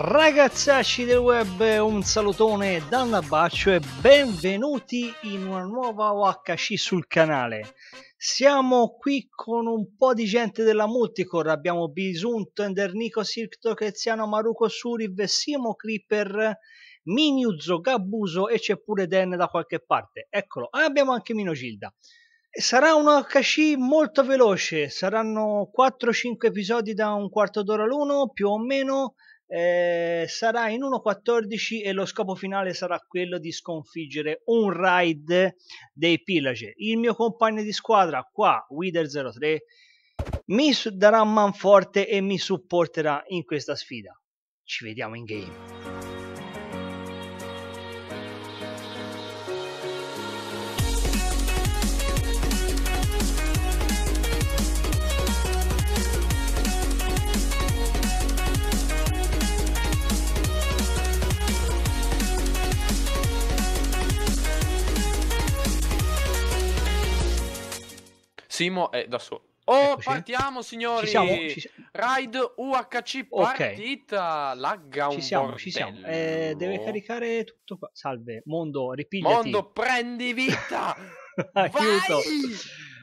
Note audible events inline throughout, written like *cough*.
Ragazzacci del web, un salutone da un abbraccio e benvenuti in una nuova OHC sul canale. Siamo qui con un po' di gente della Multicore, abbiamo Bisunto, Endernico, Sirto, Creziano, Maruco, Suriv, Simo, Creeper, Miniuzzo, Gabuso e c'è pure Dan da qualche parte. Eccolo, ah, abbiamo anche Mino Gilda. Sarà un OHC molto veloce, saranno 4-5 episodi da un quarto d'ora l'uno, più o meno eh, sarà in 1.14 e lo scopo finale sarà quello di sconfiggere un raid dei Pillage. Il mio compagno di squadra qua, Wither03, mi darà man forte e mi supporterà in questa sfida. Ci vediamo in game. Simo è da solo. Oh, Eccoci. partiamo, signori! Ci siamo, ci... Ride UHC partita! Okay. Lagga un Ci siamo, bordello. ci siamo. Eh, deve caricare tutto qua. Salve, mondo, ripigliati. Mondo, prendi vita! *laughs* Vai!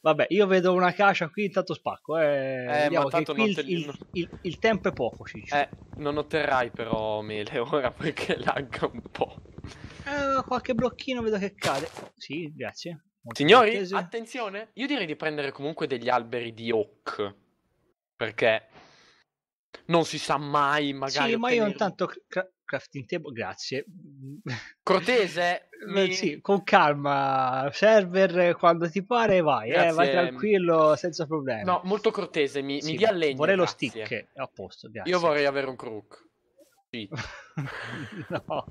Vabbè, io vedo una caccia qui, intanto spacco. Eh, eh ma tanto non il, il, il, il, tempo è poco, Ciccio. Eh, non otterrai però mele *laughs* ora perché lagga un po'. Eh, qualche blocchino vedo che cade. Sì, grazie. Signori, attesi. attenzione, io direi di prendere comunque degli alberi di oak, perché non si sa mai, magari... Sì, ottenere... ma io intanto cra- crafting table, grazie. *laughs* Cortese? mi... Sì, con calma, server, quando ti pare vai, eh, vai tranquillo, senza problemi. No, molto cortese, mi, sì, mi dia legno, Vorrei grazie. lo stick, eh, a posto, grazie. Io vorrei avere un crook. Sì. *laughs* no,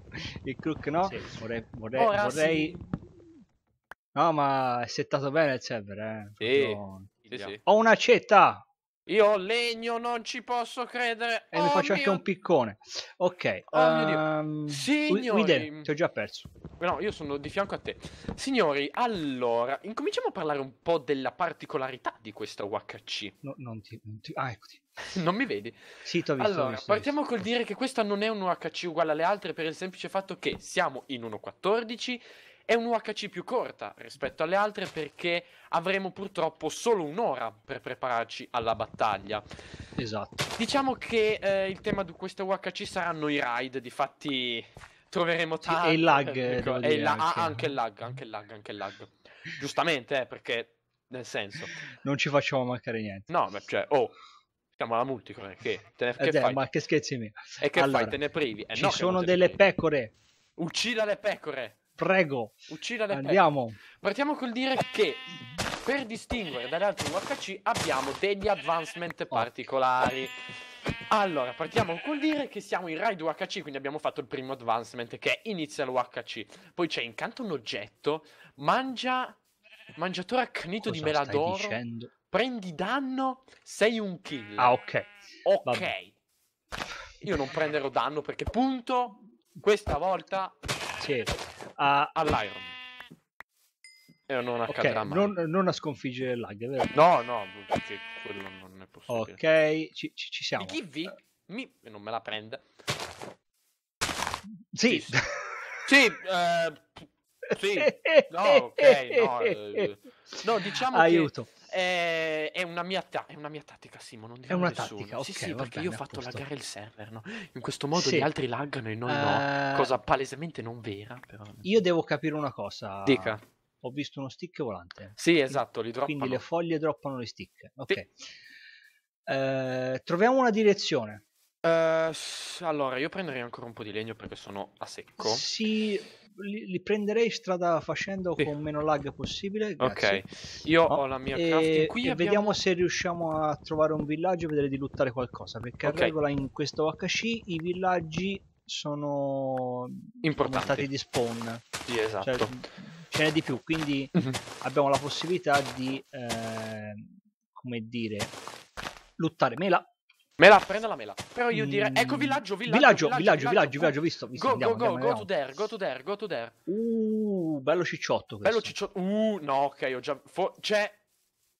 il crook no, sì, vorrei... vorrei, Ora, vorrei... Sì No, ma è settato bene il server, eh. Sì. Proprio... sì, sì. Ho una cetta! Io ho legno, non ci posso credere. E oh mi faccio oh mio... anche un piccone. Ok. Oh um... Signori... Guide, ti ho già perso. No, io sono di fianco a te. Signori, allora, incominciamo a parlare un po' della particolarità di questa UHC. No, non ti... Non ti... Ah, eccoti. *laughs* non mi vedi? Sì, ti ho visto. Allora, visto, partiamo visto. col dire che questa non è un UHC uguale alle altre per il semplice fatto che siamo in 1.14 è un'UHC più corta rispetto alle altre perché avremo purtroppo solo un'ora per prepararci alla battaglia. Esatto. Diciamo che eh, il tema di questa UHC saranno i raid, difatti troveremo tanti... Eh, e il lag. Ecco, e la... anche. Ah, anche il lag, anche il lag, anche il lag. Giustamente, eh, perché nel senso... Non ci facciamo mancare niente. No, beh, cioè, oh, siamo alla multicore, eh, che, te ne, che eh, fai? Ma che scherzi mi? E che allora, fai, te ne privi? Eh, ci no sono delle privi. pecore. Uccida le pecore. Prego. Uccida le Andiamo. Pecore. Partiamo col dire che per distinguere dalle altre UHC abbiamo degli advancement oh. particolari. Allora, partiamo col dire che siamo in raid UHC, quindi abbiamo fatto il primo advancement che è Inizial UHC. Poi c'è incanto un oggetto, mangia... Mangiatore accanito Cosa di meladoro. stai Dicendo? Prendi danno, sei un kill. Ah, ok. Ok. Vabbè. Io non prenderò danno perché punto, questa volta... Sì a... all'Iron. E non accadrà okay, mai. Non, non a sconfiggere il lag, vero? No, no, perché quello non è possibile. Ok, ci, ci, ci siamo. Givvi mi... non me la prende. Sì. Sì, sì eh, sì, *laughs* no, ok, no, eh. *laughs* no diciamo Aiuto. Che è, eh, è, una, mia ta- è una mia tattica, Simo, non dico È una nessuno. tattica, ok. Sì, sì, perché bene, io ho fatto apposto. laggare il server, no? In questo modo sì. gli altri laggano e noi uh... no, eh, cosa palesemente non vera. Però... Io devo capire una cosa. Dica. Ho visto uno stick volante. Sì, esatto, li droppano. Quindi le foglie droppano le stick. Ok. Uh, troviamo una direzione. Uh, allora, io prenderei ancora un po' di legno perché sono a secco. Sì, li, li, prenderei strada facendo sì. con meno lag possibile. Grazie. Ok, io no. ho la mia crafting e, qui. E abbiamo... Vediamo se riusciamo a trovare un villaggio e vedere di lottare qualcosa. Perché okay. a regola in questo HC i villaggi sono importanti di spawn. Sì, cioè, esatto. Cioè, ce n'è di più, quindi uh mhm. -huh. abbiamo la possibilità di, eh, come dire, luttare mela Mela, prenda la mela. Però io direi. Mm. Ecco, villaggio, villaggio. Villaggio, villaggio, villaggio, villaggio, villaggio visto. visto go, andiamo, go, andiamo, go, andiamo. go to there, go to there, go to there. Uh, bello cicciotto. Questo. Bello cicciotto. Uh, no, ok, ho già. Fo... C'è.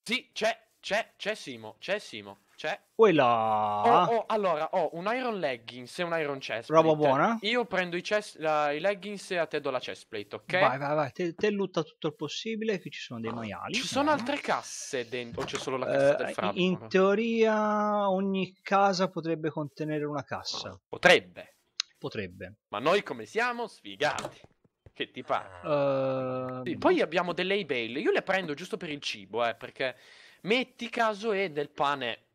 Sì, c'è, c'è, c'è Simo, c'è Simo. C'è. Cioè, Quella. Oh, oh, allora, ho oh, un iron leggings e un iron chest. Roba buona. Io prendo i, chest, la, i leggings e a te do la chest plate, ok? Vai, vai, vai. Te, te lutta tutto il possibile. Qui ci sono dei maiali. Ci sono no? altre casse dentro. O c'è solo la eh, cassa uh, del frappo? In teoria, ogni casa potrebbe contenere una cassa. Potrebbe. Potrebbe. Ma noi come siamo? Sfigati. Che ti pare? Ehm, uh... poi abbiamo delle e Io le prendo giusto per il cibo, eh, perché metti caso e del pane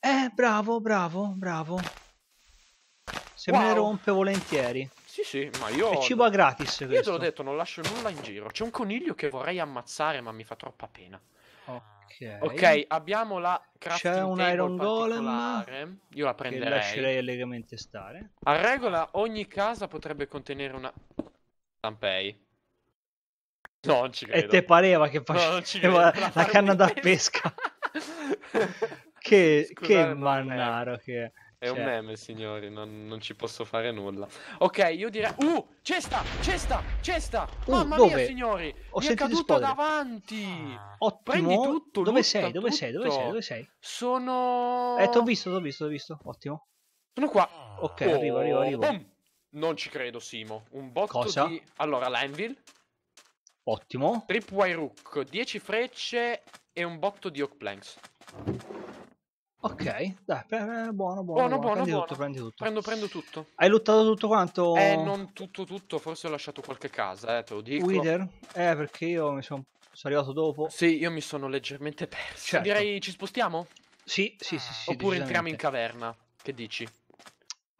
eh, bravo, bravo, bravo. Se wow. me ne rompe volentieri. Sì, sì, ma io... È cibo a gratis questo. Io te l'ho detto, non lascio nulla in giro. C'è un coniglio che vorrei ammazzare, ma mi fa troppa pena. Ok, abbiamo la crafting C'è un Iron Golem. Io la prenderei. lascerei allegramente stare. A regola, ogni casa potrebbe contenere una... Stampei. No, non ci credo. E te pareva che faceva no, *laughs* la canna da pesca. Che, che mannaro è. che è. È cioè. un meme, signori, non, non, ci posso fare nulla. Ok, io direi... Uh, cesta, cesta, cesta! Uh, Mamma dove? mia, signori! Ho Mi è caduto spoiler. davanti! Ah, ottimo! Prendi tutto, dove sei? Dove, sei? dove sei? Dove sei? Sono... Eh, t'ho visto, t'ho visto, t'ho visto. Ottimo. Sono qua. Ok, oh, arrivo, arrivo, arrivo. Boom. Non ci credo, Simo. Un botto Cosa? di... Allora, l'Envil. Ottimo. Tripwire Rook, 10 frecce e un botto di Oak Planks. Ok, dai, buono, buono, buono, buono, prendi, buono. Tutto, prendi tutto, Prendo, prendo tutto. Hai lottato tutto quanto? Eh, non tutto, tutto, forse ho lasciato qualche casa, eh, te lo dico. Wither? Eh, perché io mi sono, sono arrivato dopo. Sì, io mi sono leggermente perso. Certo. Direi ci spostiamo? Sì, sì, sì. sì Oppure entriamo in caverna, che dici?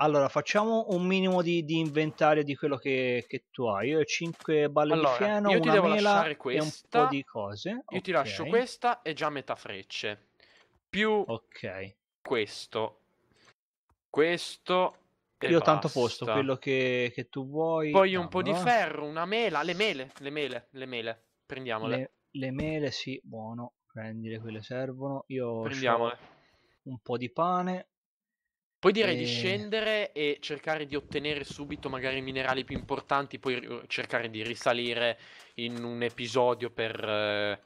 Allora, facciamo un minimo di, di inventario di quello che, che, tu hai. Io ho 5 balle allora, di fieno, io ti una devo mela lasciare questa, e un po' di cose. Io okay. ti lascio questa e già metà frecce più ok questo questo io ho tanto posto quello che, che tu vuoi poi un po' di ferro una mela le mele le mele le mele prendiamole le, le mele sì buono prendile quelle servono io prendiamole un po' di pane poi direi e... di scendere e cercare di ottenere subito magari i minerali più importanti, poi cercare di risalire in un episodio per, eh,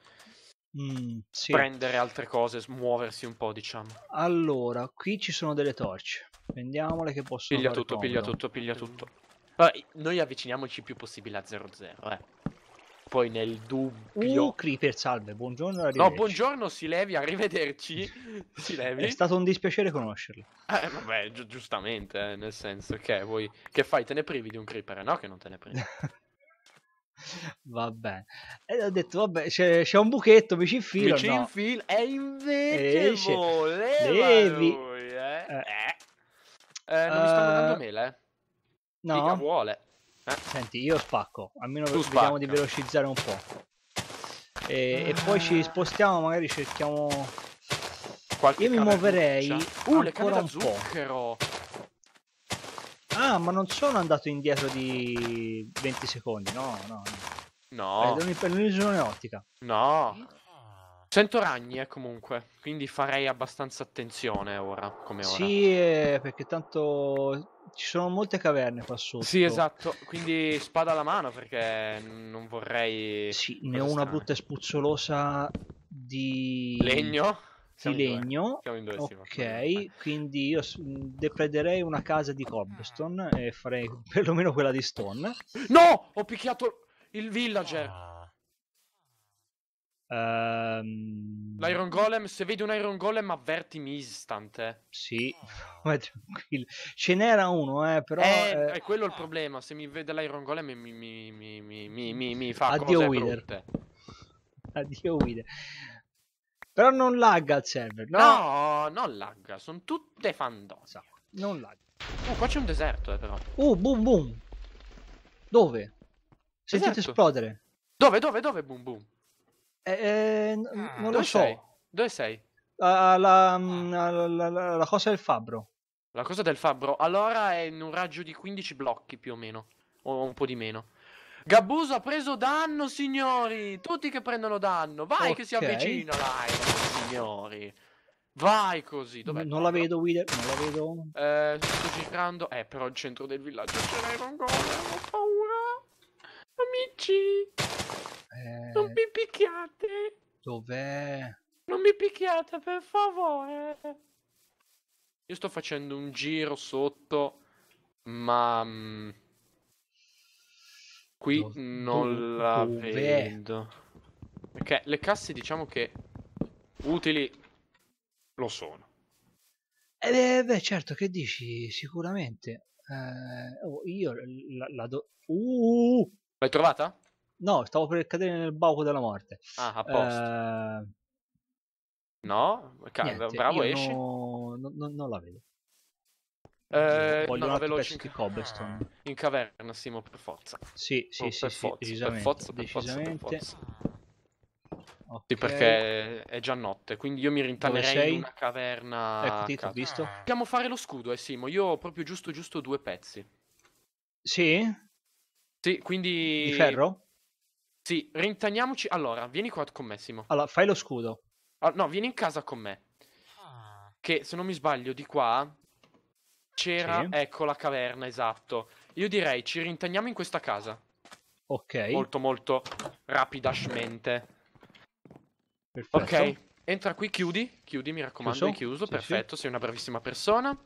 mm, sì. prendere altre cose, muoversi un po', diciamo. Allora, qui ci sono delle torce. Prendiamole che possono Piglia tutto, comodo. piglia tutto, piglia tutto. noi avviciniamoci il più possibile a 0-0, eh. Poi nel dubbio... Uh, Creeper, salve, buongiorno, No, buongiorno, si levi, arrivederci. *laughs* *laughs* si levi. È stato un dispiacere conoscerlo. Eh, vabbè, gi giustamente, eh, nel senso che vuoi... Che fai, te ne privi di un Creeper? No, che non te ne privi. *laughs* vabbè. E ho detto, vabbè, c'è, c'è un buchetto, mi ci infilo. Mi ci no. infilo, e invece Esce. voleva lui, eh. Eh. Eh. non mi sta dando mela, eh. No. Mica vuole. Eh. Senti, io spacco, almeno tu vediamo spacca. di velocizzare un po'. E, ah. e, poi ci ah. spostiamo, magari cerchiamo... Qualche Io mi muoverei uh, ancora le un zucchero. po'. Ah, ma non sono andato indietro di 20 secondi, no, no. No. no. Eh, per l'illusione ottica. No. Sento ragni, eh, comunque. Quindi farei abbastanza attenzione ora, come ora. Sì, eh, perché tanto ci sono molte caverne qua sotto. Sì, esatto. Quindi spada alla mano perché non vorrei... Sì, ne ho una strane. brutta e spuzzolosa di... Legno? Siamo di legno. ok, quindi io mm, deprederei una casa di cobblestone e farei *laughs* perlomeno quella di stone. No! Ho picchiato il villager! Ah. Um... L'iron golem, se vedi un iron golem avvertimi istante. Eh. Sì, ma *laughs* tranquillo. Ce n'era uno, eh, però... Eh, eh... È quello il problema, se mi vede l'iron golem mi, mi, mi, mi, mi, mi, fa Addio cose Wither. Addio Wither. Però non lagga il server, no? No, non lagga, sono tutte fandose. Non lagga. Oh, qua c'è un deserto, eh, però. Oh, boom boom. Dove? Sentite esplodere. Dove, dove, dove, boom boom? Eh, eh ah, non lo so. Sei? Dove sei? Ah. Mm, la, la, la, la, cosa del fabbro. La cosa del fabbro. Allora è in un raggio di 15 blocchi più o meno. O un po' di meno. Gabuso ha preso danno, signori. Tutti che prendono danno. Vai okay. che si avvicina, dai, signori. Vai così. Dov'è? Non la vedo, Wither. Non la vedo. Eh, sto girando. Eh, però il centro del villaggio ce l'era un Ho paura. Amici. Eh... Non mi picchiate. Dov'è? Non mi picchiate, per favore. Io sto facendo un giro sotto. Ma... Mm, Qui non la dove? vedo. Perché le casse diciamo che utili lo sono. Eh, eh beh, certo, che dici? Sicuramente. Eh, oh, io la, la do... Uh! L'hai trovata? No, stavo per cadere nel bauco della morte. Ah, a posto. Eh... No, Cal- bravo, esci. No, no, non la vedo. Eh, Voglio no, veloce in... Eh, Cobblestone. In caverna, Simo, per forza. Sì, sì, no, oh, sì, per, sì, forza, decisamente, per forza, per forza, per forza. Okay. Sì, perché è già notte, quindi io mi rintanerei in una caverna. Ecco, ti ho visto. Dobbiamo fare lo scudo, eh, Simo. Io ho proprio giusto, giusto due pezzi. Sì? Sì, quindi... Di ferro? Sì, rintaniamoci. Allora, vieni qua con me, Simo. Allora, fai lo scudo. Ah, no, vieni in casa con me. Ah. Che, se non mi sbaglio, di qua c'era, sì. ecco, la caverna, esatto. Io direi ci rintaniamo in questa casa. Ok. Molto, molto rapidamente. Perfetto. Ok, entra qui, chiudi. Chiudi, mi raccomando, chiuso? è chiuso. Sì, perfetto, sì. sei una bravissima persona.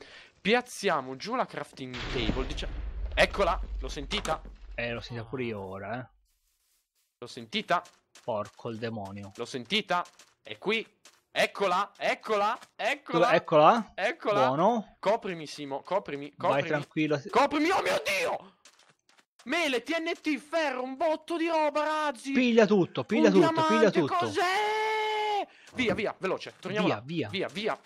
Piazziamo giù la crafting table. Dici... Eccola, l'ho sentita. Eh, l'ho sentita pure io ora, eh. L'ho sentita. Porco il demonio. L'ho sentita. È qui. Eccola, eccola, eccola. Eccola. Eccola. Buono. Coprimi, Simo, coprimi, coprimi. Vai tranquillo. Coprimi, oh mio Dio! Mele, TNT, ferro, un botto di roba, razzi. Piglia tutto, piglia un tutto, diamante, piglia tutto. Cos'è? Via, via, veloce, torniamo via, là. Via, via. Via, via.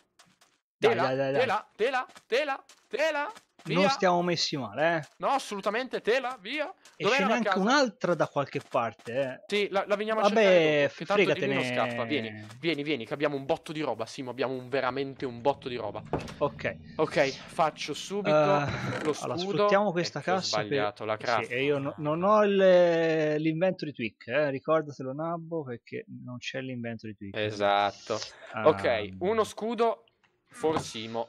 Tela, dai, dai, dai, tela, tela, tela, tela, Via. Non stiamo messi male, eh. No, assolutamente, tela, via. Dove ce n'è anche un'altra da qualche parte, eh. Sì, la, la veniamo a Vabbè, cercare. Vabbè, fregatene. scappa, vieni, vieni, vieni, che abbiamo un botto di roba, Simo, abbiamo un, veramente un botto di roba. Ok. Ok, faccio subito uh, lo scudo. Allora, sfruttiamo questa ecco, cassa. Ho sbagliato, per... la craft. Sì, e io no, non ho l'invento di Twig, eh. ricordatelo Nabbo, perché non c'è l'invento di Twig. Esatto. Um... Ok, ehm. uno scudo, for Simo.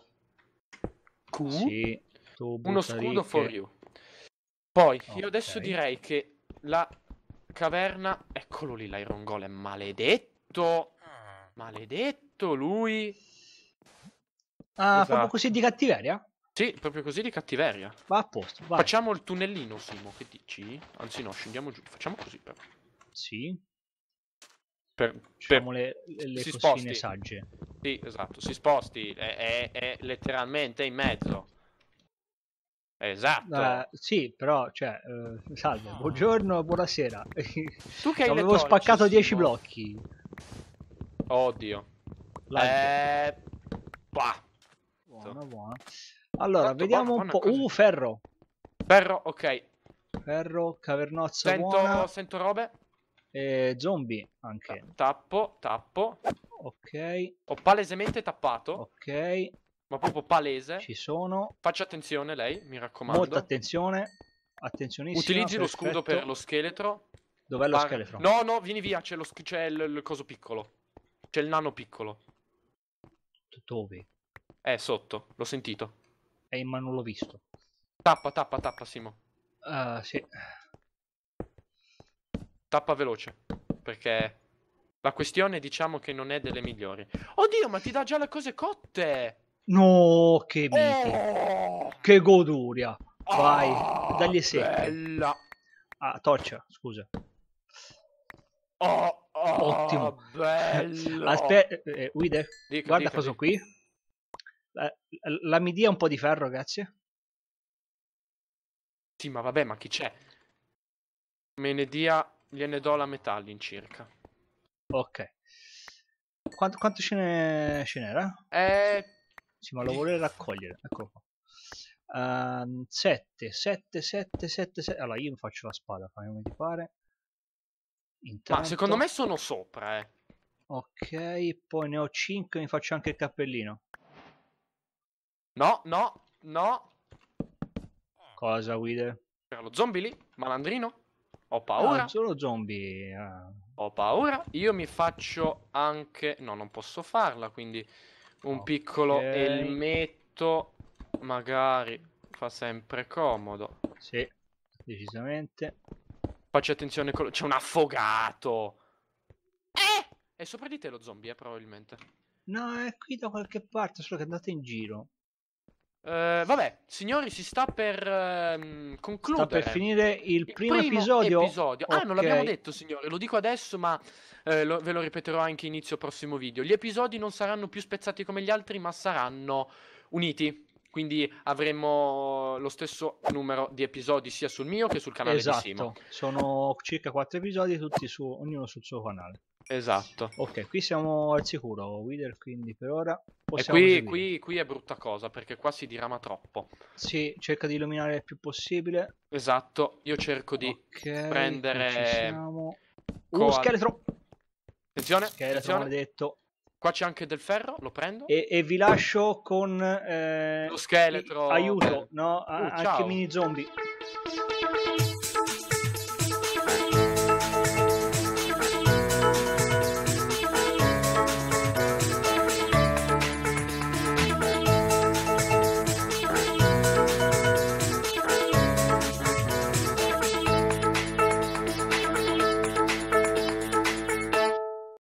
Q. Sì scudo. Uno scudo for you. Poi, okay. io adesso direi che la caverna... Eccolo lì, l'Iron Golem, maledetto! Ah. Maledetto lui! Ah, esatto. proprio così di cattiveria? Sì, proprio così di cattiveria. Va a posto, vai. Facciamo il tunnellino, Simo, che dici? Anzi no, scendiamo giù, facciamo così però. Sì. Per, per... le, le si sposti. sagge. Sì, esatto, si sposti, è, è, è letteralmente in mezzo. Esatto. Uh, sì, però, cioè, uh, salve, no. buongiorno, buonasera. *laughs* Tu che hai Avevo spaccato 10 blocchi. Oddio. Eh... Bah. Buono, Allora, Tanto vediamo buono, un po'. Così. Uh, ferro. Ferro, ok. Ferro, cavernozzo sento, buona. Sento robe. E zombie, anche. Tappo, tappo. Ok. Ho palesemente tappato. Ok. Ma proprio palese. Ci sono. Faccia attenzione lei, mi raccomando. Molta attenzione. Attenzionissimo. Utilizzi perfetto. lo scudo per lo scheletro. Dov'è lo Par... scheletro? No, no, vieni via, c'è, lo... c'è il, il coso piccolo. C'è il nano piccolo. Dove? È sotto, l'ho sentito. Eh, ma non l'ho visto. Tappa, tappa, tappa, Simo. Ah, uh, sì. Tappa veloce, perché la questione diciamo che non è delle migliori. Oddio, ma ti dà già le cose cotte! No, che mito. Oh! Che goduria. Vai, oh, dagli sei. Bella. Ah, torcia, scusa. Oh, oh, Ottimo. Bello. Aspetta, eh, Wide, eh, dica, guarda dica, cosa dica. qui. La, la mi dia un po' di ferro, grazie. Sì, ma vabbè, ma chi c'è? Me ne dia, gliene do la metà all'incirca. Ok. Quanto, quanto ce n'era? Eh, sì, ma lo vuole raccogliere. Eccolo qua. 7, 7, 7, 7, 7. Allora, io faccio la spada, fammi come ti pare. Intanto... Ma secondo me sono sopra, eh. Ok, poi ne ho 5 mi faccio anche il cappellino. No, no, no. Cosa, Wither? C'era lo zombie lì? Malandrino? Ho ah, paura. No, solo zombie. Ah. Ho paura. Io mi faccio anche... No, non posso farla, quindi... Un okay. piccolo elmetto magari fa sempre comodo. Sì, decisamente. Faccio attenzione, c'è un affogato. Eh! È sopra di te lo zombie, eh, probabilmente. No, è qui da qualche parte, solo che andate in giro. Uh, vabbè, signori, si sta per um, concludere. Sta per finire il primo, primo episodio. episodio. Okay. Ah, non l'abbiamo detto, signori. Lo dico adesso, ma eh, lo, ve lo ripeterò anche inizio prossimo video. Gli episodi non saranno più spezzati come gli altri, ma saranno uniti. Quindi avremo lo stesso numero di episodi sia sul mio che sul canale esatto. di Simo. Sono circa quattro episodi, tutti su, ognuno sul suo canale. Esatto. Ok, qui siamo al sicuro, Wither, quindi per ora e qui, qui, qui, è brutta cosa, perché qua si dirama troppo. Sì, cerca di illuminare il più possibile. Esatto, io cerco di okay, prendere... Uno uh, scheletro! Attenzione, scheletro attenzione. maledetto. Qua c'è anche del ferro, lo prendo. E, e vi lascio con... Eh, lo scheletro. Aiuto, no? Uh, anche ciao. mini zombie.